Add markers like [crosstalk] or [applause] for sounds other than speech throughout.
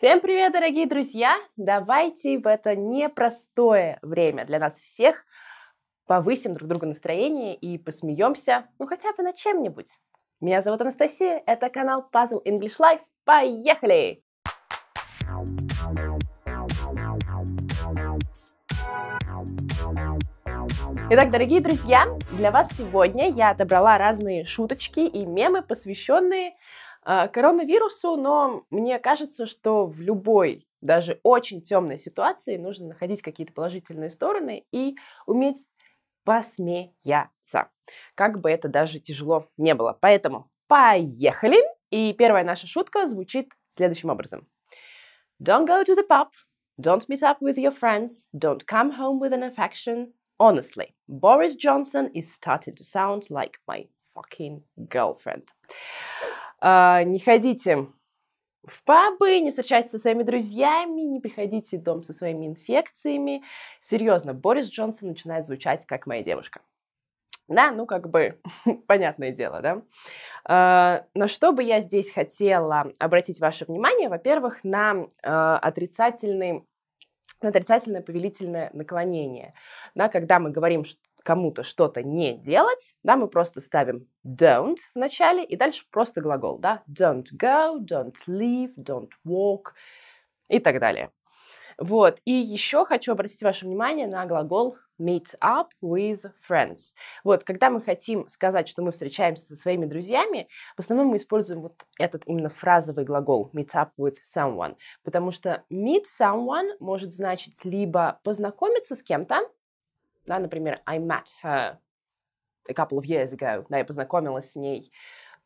Всем привет, дорогие друзья! Давайте в это непростое время для нас всех повысим друг другу настроение и посмеемся, ну хотя бы на чем-нибудь. Меня зовут Анастасия, это канал Puzzle English Life. Поехали! Итак, дорогие друзья, для вас сегодня я отобрала разные шуточки и мемы, посвященные а, коронавирусу, но мне кажется, что в любой даже очень темной ситуации нужно находить какие-то положительные стороны и уметь посмеяться. Как бы это даже тяжело не было. Поэтому поехали! И первая наша шутка звучит следующим образом. Don't go to the pub. Don't meet up with your friends. Don't come home with an infection, Honestly, Boris Johnson is starting to sound like my fucking girlfriend. А, не ходите в пабы, не встречайтесь со своими друзьями, не приходите в дом со своими инфекциями. Серьезно, Борис Джонсон начинает звучать как моя девушка. Да, ну как бы, [laughs] понятное дело, да. А, но что бы я здесь хотела обратить ваше внимание, во-первых, на а, отрицательный на отрицательное повелительное наклонение. Да, когда мы говорим, что кому-то что-то не делать, да, мы просто ставим don't в начале и дальше просто глагол, да, don't go, don't leave, don't walk и так далее. Вот, и еще хочу обратить ваше внимание на глагол meet up with friends. Вот, когда мы хотим сказать, что мы встречаемся со своими друзьями, в основном мы используем вот этот именно фразовый глагол meet up with someone, потому что meet someone может значить либо познакомиться с кем-то, да, например, I met her a couple of years ago. Да, я познакомилась с ней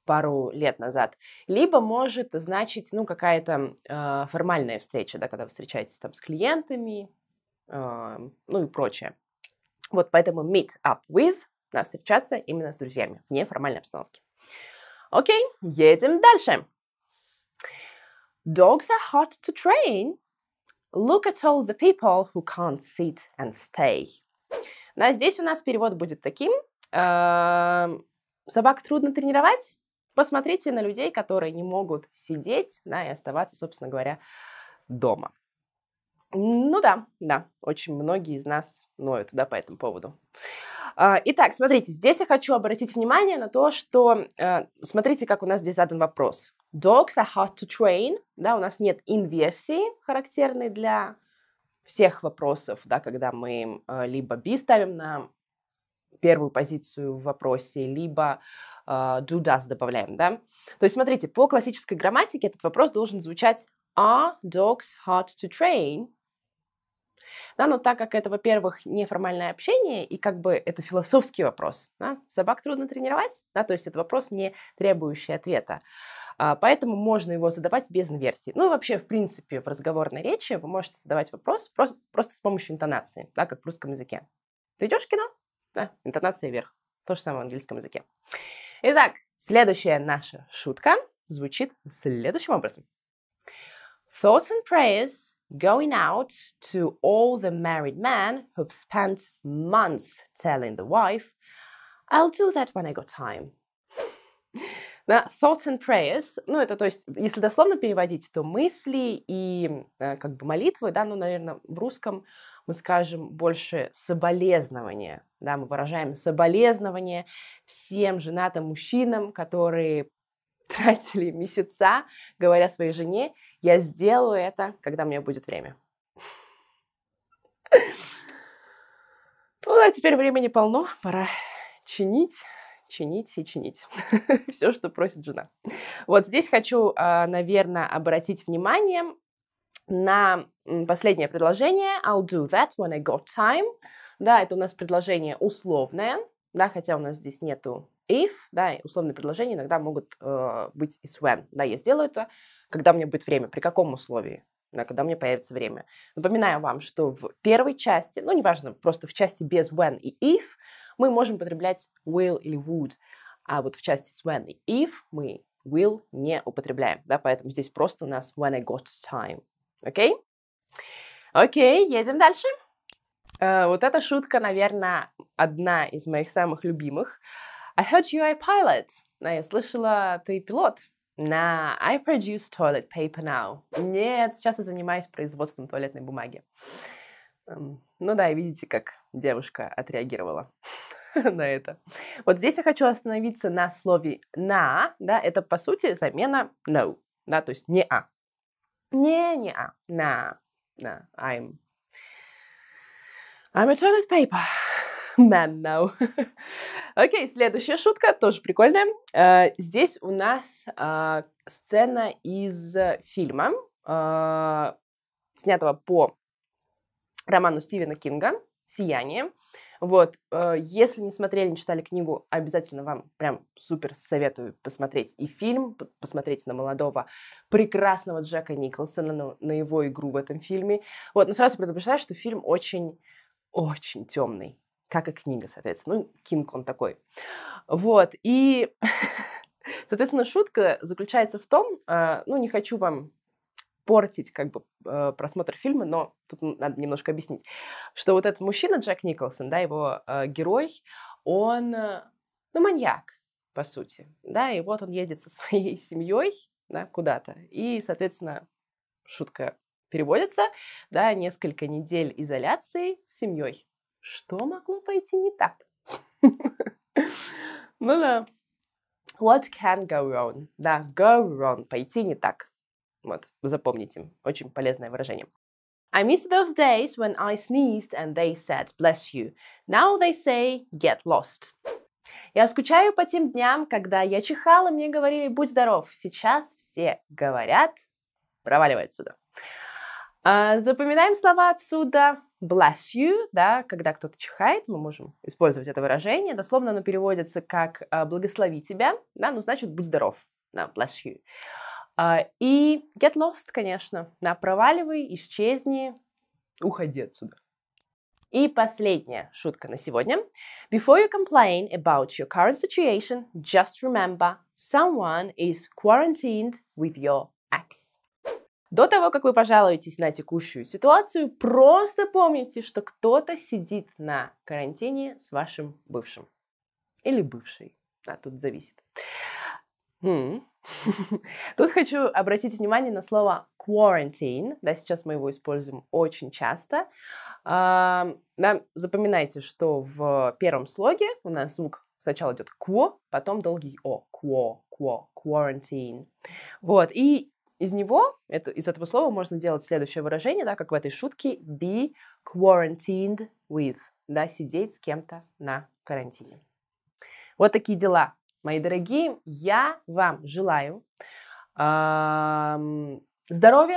пару лет назад. Либо может значить, ну, какая-то э, формальная встреча, да, когда вы встречаетесь там с клиентами, э, ну и прочее. Вот поэтому meet up with, да, встречаться именно с друзьями в неформальной обстановке. Окей, едем дальше. Dogs are hard to train. Look at all the people who can't sit and stay. Да, ну, здесь у нас перевод будет таким. Эм, Собак трудно тренировать. Посмотрите на людей, которые не могут сидеть да, и оставаться, собственно говоря, дома. Ну да, да, очень многие из нас ноют да, по этому поводу. А, итак, смотрите, здесь я хочу обратить внимание на то, что э, смотрите, как у нас здесь задан вопрос. Dogs are hard to train, да, у нас нет инверсии, характерной для всех вопросов, да, когда мы э, либо be ставим на первую позицию в вопросе, либо э, do does добавляем, да. То есть, смотрите, по классической грамматике этот вопрос должен звучать are dogs hard to train? Да, но так как это, во-первых, неформальное общение, и как бы это философский вопрос, да, собак трудно тренировать, да, то есть это вопрос, не требующий ответа. А, поэтому можно его задавать без инверсии. Ну и вообще, в принципе, в разговорной речи вы можете задавать вопрос просто, просто с помощью интонации, да, как в русском языке. Ты идешь в кино? Да, интонация вверх. То же самое в английском языке. Итак, следующая наша шутка звучит следующим образом. Thoughts and prayers going out to all the married men who've spent months telling the wife, I'll do that when I got time. [laughs] На thoughts and prayers, ну это то есть, если дословно переводить, то мысли и э, как бы молитвы, да, ну, наверное, в русском мы скажем больше соболезнования, да, мы выражаем соболезнования всем женатым мужчинам, которые [laughs] тратили месяца, говоря своей жене, я сделаю это, когда у меня будет время. [laughs] Ну, а теперь времени полно, пора чинить чинить и чинить. [laughs] Все, что просит жена. Вот здесь хочу, а, наверное, обратить внимание на последнее предложение «I'll do that when I got time». Да, это у нас предложение условное, да, хотя у нас здесь нету if, да, условные предложения иногда могут э, быть is when. Да, я сделаю это, когда у меня будет время, при каком условии, да, когда у меня появится время. Напоминаю вам, что в первой части, ну, неважно, просто в части без when и if мы можем потреблять will или would, а вот в части с when и if мы will не употребляем, да, поэтому здесь просто у нас when I got time, окей? Окей, едем дальше. Uh, вот эта шутка, наверное, одна из моих самых любимых. I heard you are a pilot. Я слышала, ты пилот. На I produce toilet paper now. Нет, сейчас я занимаюсь производством туалетной бумаги. Uh, Эм, ну да, видите, как девушка отреагировала [laughs] на это. Вот здесь я хочу остановиться на слове «на», да, это, по сути, замена «no», да, то есть «не а». «Не, не а», «на», «на», «I'm». «I'm a toilet paper», [laughs] «man now». [laughs] Окей, следующая шутка, тоже прикольная. Э, здесь у нас а, сцена из фильма, а, снятого по роману Стивена Кинга «Сияние». Вот, э, если не смотрели, не читали книгу, обязательно вам прям супер советую посмотреть и фильм, посмотреть на молодого прекрасного Джека Николсона, на, на его игру в этом фильме. Вот, но сразу предупреждаю, что фильм очень, очень темный, как и книга, соответственно. Ну, Кинг он такой. Вот, и, [laughs] соответственно, шутка заключается в том, э, ну, не хочу вам портить как бы э, просмотр фильма, но тут надо немножко объяснить, что вот этот мужчина Джек Николсон, да, его э, герой, он, э, ну, маньяк, по сути, да, и вот он едет со [laughs] своей семьей, да, куда-то, и, соответственно, шутка переводится, да, несколько недель изоляции с семьей. Что могло пойти не так? [laughs] Ну да. What can go wrong? Да, go wrong, пойти не так. Вот, запомните. Очень полезное выражение. I miss those days when I sneezed and they said bless you. Now they say get lost. Я скучаю по тем дням, когда я чихала, мне говорили будь здоров. Сейчас все говорят проваливай отсюда. А, запоминаем слова отсюда bless you, да, когда кто-то чихает, мы можем использовать это выражение. Дословно оно переводится как «благослови тебя», да, ну, значит, будь здоров, да, bless you. А, и get lost, конечно. Да, проваливай, исчезни, уходи отсюда. И последняя шутка на сегодня. Before you complain about your current situation, just remember someone is quarantined with your ex. До того, как вы пожалуетесь на текущую ситуацию, просто помните, что кто-то сидит на карантине с вашим бывшим. Или бывшей. А, тут зависит. м [laughs] Тут хочу обратить внимание на слово quarantine. Да, сейчас мы его используем очень часто. да, запоминайте, что в первом слоге у нас звук сначала идет ку, потом долгий о, кво, кво, quarantine. Вот, и из него, это, из этого слова можно делать следующее выражение, да, как в этой шутке, be quarantined with, да, сидеть с кем-то на карантине. Вот такие дела мои дорогие, я вам желаю здоровья,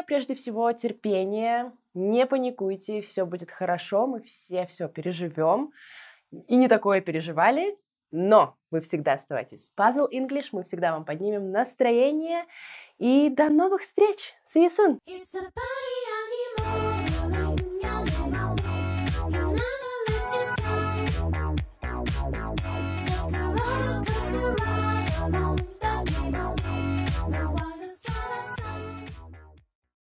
прежде всего, терпения. Не паникуйте, все будет хорошо, мы все все переживем. И не такое переживали, но вы всегда оставайтесь с Puzzle English, мы всегда вам поднимем настроение. И до новых встреч! See you soon!